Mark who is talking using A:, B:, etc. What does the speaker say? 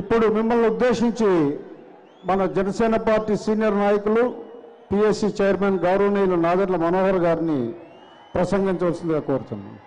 A: ఇప్పుడు మిమ్మల్ని ఉద్దేశించి మన జనసేన పార్టీ సీనియర్ నాయకులు పిఎస్సి చైర్మన్ గౌరవనీయులు నాదర్ల మనోహర్ గారిని ప్రసంగించవలసిందిగా కోరుతున్నాను